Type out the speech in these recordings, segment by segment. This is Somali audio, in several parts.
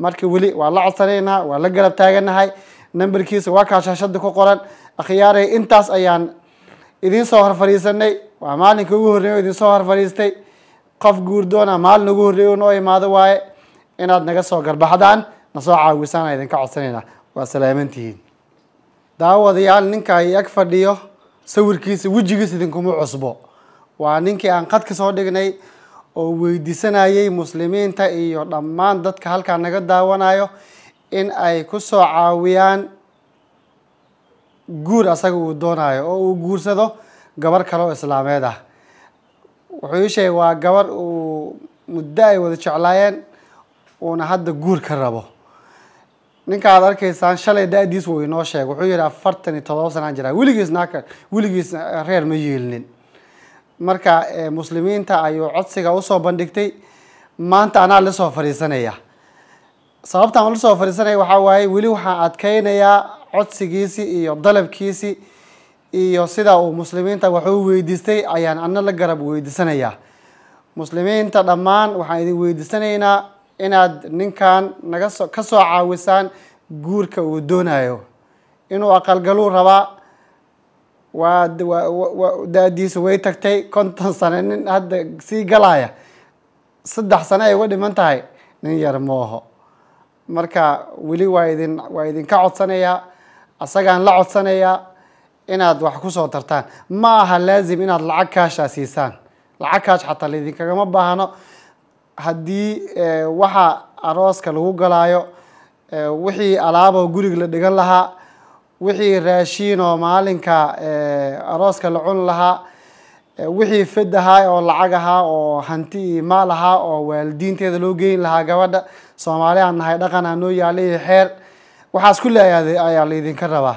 marka weli waa la codsanaynaa waa la garab taaganahay numberkiisa waa kaashashada ku qoran akhyaaray intaas ayaan idiin soo hor waa maalinka ugu horreeya o idin soo hor qof guurdoona maalin ugu horreeya noo imaado waaye inaad naga soo garbaxdaan nasoo caawisaan aa idinka codsanaynaa waa salaamantihiin daawadayaal ninka ag fadhiyo sawirkiisa wejigiisa idinkuma cusbo waa ninkii aan qadka soo dhignay oo weydiisanayay muslimiinta iyo dhammaan dadka halkaa naga daawanayo in ay ku soo caawiyaan guur asaga uu doonayo oo uu guursado gabar kale oo islaameed ah wuxuu ii sheegay waa gabar uu muddo ay wada jeclaayeen uuna hadda guur ka rabo ninka aad arkaysaan shalay da-diis wuu inoo sheegay wuxuu yidhi afartan iyo todoba sanaan jiraa weligiisna weligiisna reer ma yeelnin marka eh, muslimiinta ayuu codsiga usoo bandhigtay maanta anaa la soo fadhiisanaya sababtaan lasoo fadhiisanaya waxaa waaye weli waxaan adkeynayaa codsigiisii iyo dalabkiisii iyo sida uu muslimiinta wax u weydiistay ayaan ana la garab weydiisanayaa muslimiinta dhammaan waxaan idin weydiisanaynaa inaad ninkan naga so ka soo caawisaan guurka uu doonayo inuu aqalgaluu rabaa waa daadiisu way tagtay konton sane nin hadda sii galaya saddex sane ay uga dhiman tahay nin yar mooho marka weli waa idin waa idinka codsanayaa asagaan la codsanayaa inaad wax kusoo tartaan ma aha laazim inaad lacag kaashaa siisaan lacag kaash xataa laidinkagama baahno haddii eh, waxa arooska lagu galaayo eh, wixii alaaboo guriga la dhigan lahaa wixii raashiin oo maalinka eh, arooska la cun lahaa eh, wixii fed ahaa oo lacag ahaa oo hanti iyo maal ahaa oo waalidiinteeda loo geyn lahaa gabadha soomaali aan nahay dhaqan aa noo iyo xeer waxaas kulli ayaa laydinka rabaa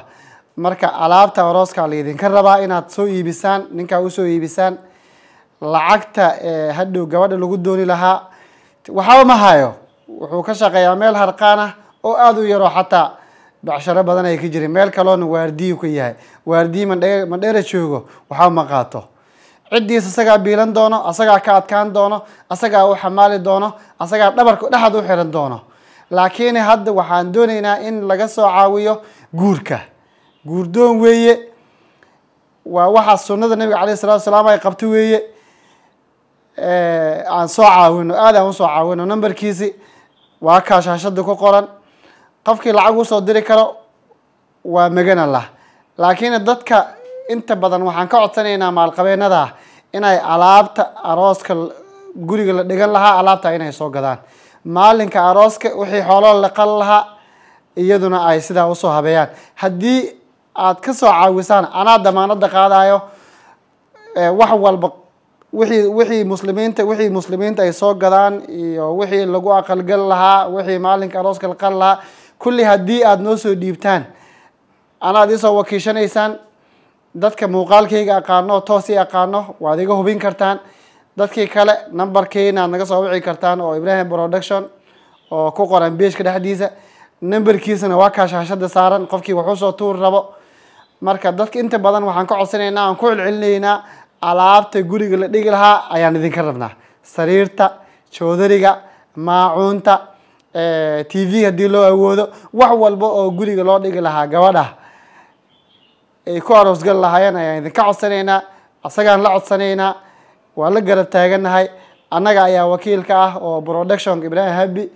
marka alaabta arooska laydinka rabaa inaad soo iibisaan ninkaa usoo iibisaan lacagta eh, hadhow gabadha lagu dooni lahaa waxaba ma hayo wuxuu ka shaqeeyaa meel harqaan ah oo aada u yaroo xataa bacsharo badan ay ka jirin meel kaloona waardiyu ku yahay waardiyi mandhe mandheera joogo waxba ma qaato ciddiis isagaa biilan doono asagaa ka adkaan doono asagaa u xamaali doono asagaa dhabarka dhexad u xiran doono laakiin hadda waxaan doonaynaa in laga soo caawiyo guurka guurdoon weeye waa waxaa sunnada nabiga alayh salatu salaam ay qabto weeye aan soo caawino aad aan usoo caawino numberkiisi waa kaashashada ku qoran qofkii lacag usoo diri karo waa magana lah laakiin dadka inta badan waxaan ka codsanaynaa maalqabeenada inay alaabta arooska guriga la dhigan lahaa alaabta inay soo gadaan maalinka arooska wixii xooloo laqal lahaa iyaduna ay sidaa usoo habeeyaan haddii aad ka soo caawisaan anaa damaanada qaadayo wax walba wixii wixii muslimiinta wixii muslimiinta ay soo gadaan iyo wixii lagu aqalgal lahaa wixii maalinka arooska laqal lahaa kulli haddii aada noo soo dhiibtaan anaad isoo wakiishanaysaan dadka muuqaalkayga aqaano toos i aqaano waad iga hubin kartaan dadkii kale numberkiina aad naga soo wici kartaan oo ibrahim production oo ku qoran beejka dhexdiisa numberkiisana waa kaashashada saaran qofkii wuxuu soo tuur rabo marka dadka inta badan waxaan ka codsanaynaa aan ku celcelinaynaa alaabta guriga la dhigi lahaa ayaan idinka rabnaa sariirta joodariga maacuunta Eh, t v haddii loo awoodo wax walba oo guriga loo dhigi lahaa gabadha ay ku aroosgal lahaayeen ayaan idinka codsanaynaa asagaan la codsanaynaa waa la garab taaganahay annaga ayaa wakiilka ah oo production ibraahim habi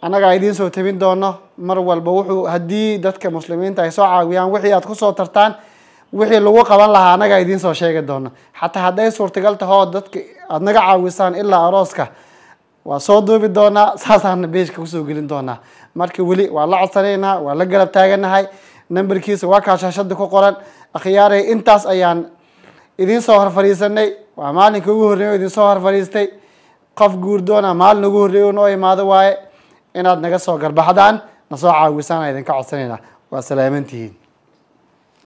annagaa idiin soo tabin doono mar walba wuxuu haddii dadka muslimiinta ay soo caawiyaan wixii aad kusoo tartaan wixii lagu qaban lahaa annagaa idiin soo sheegi doono xataa hadday suurtagal tahoo dadka aad naga caawisaan ilaa arooska waa soo duubi doonaa saasaana beeshka kusoo gelin doonaa marka weli waa la codsanaynaa waa la garab taaganahay namberkiisa waa kaashashada ku qoran akhyaaray intaas ayaan idiin soo horfadhiisanay waa maalinka ugu horreey oo idin soo horfadhiistay qof guur doonaa maalin ugu horreey noo imaado waaye inaad naga soo garbaxdaan na soo caawisaan aan idinka codsanaynaa waa salaamantihiin